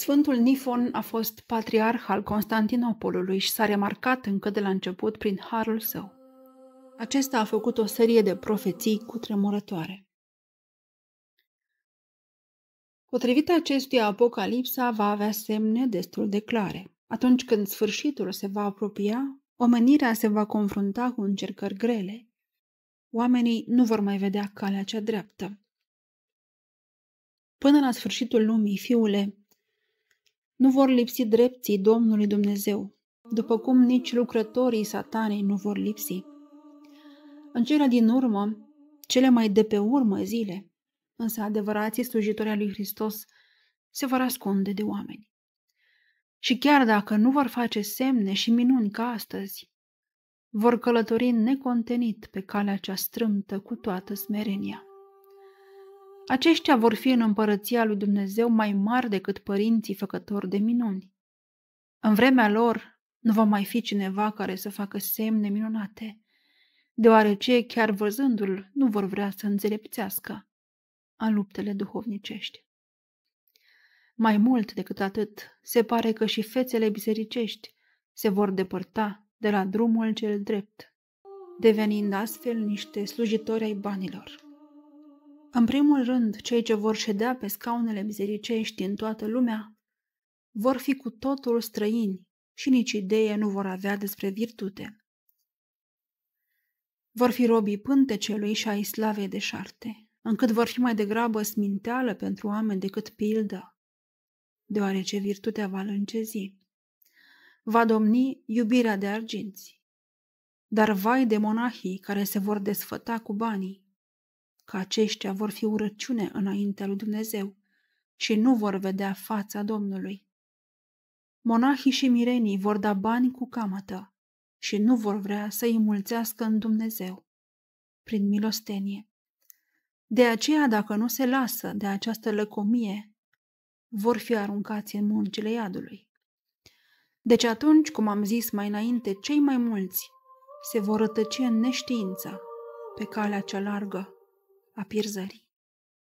Sfântul Nifon a fost patriarh al Constantinopolului și s-a remarcat încă de la început prin harul său. Acesta a făcut o serie de profeții tremurătoare. Potrivit acestuia, Apocalipsa va avea semne destul de clare. Atunci când sfârșitul se va apropia, omenirea se va confrunta cu încercări grele. Oamenii nu vor mai vedea calea cea dreaptă. Până la sfârșitul lumii, fiule, nu vor lipsi drepții Domnului Dumnezeu, după cum nici lucrătorii satanei nu vor lipsi. În cele din urmă, cele mai de pe urmă zile, însă adevărații slujitori al lui Hristos se vor ascunde de oameni. Și chiar dacă nu vor face semne și minuni ca astăzi, vor călători necontenit pe calea cea strâmtă cu toată smerenia aceștia vor fi în împărăția lui Dumnezeu mai mari decât părinții făcători de minuni. În vremea lor nu va mai fi cineva care să facă semne minunate, deoarece chiar văzându-l nu vor vrea să înțelepțească în luptele duhovnicești. Mai mult decât atât, se pare că și fețele bisericești se vor depărta de la drumul cel drept, devenind astfel niște slujitori ai banilor. În primul rând, cei ce vor ședea pe scaunele bisericești în toată lumea vor fi cu totul străini și nici idee nu vor avea despre virtute. Vor fi robii pântecelui și ai slavei de șarte, încât vor fi mai degrabă sminteală pentru oameni decât pildă, deoarece virtutea va lâncezi. Va domni iubirea de arginți, dar vai de monahii care se vor desfăta cu banii că aceștia vor fi urăciune înaintea lui Dumnezeu și nu vor vedea fața Domnului. Monahii și mirenii vor da bani cu camătă și nu vor vrea să îi mulțească în Dumnezeu, prin milostenie. De aceea, dacă nu se lasă de această lăcomie, vor fi aruncați în muncile iadului. Deci atunci, cum am zis mai înainte, cei mai mulți se vor rătăci în neștiință pe calea cea largă a pierzării.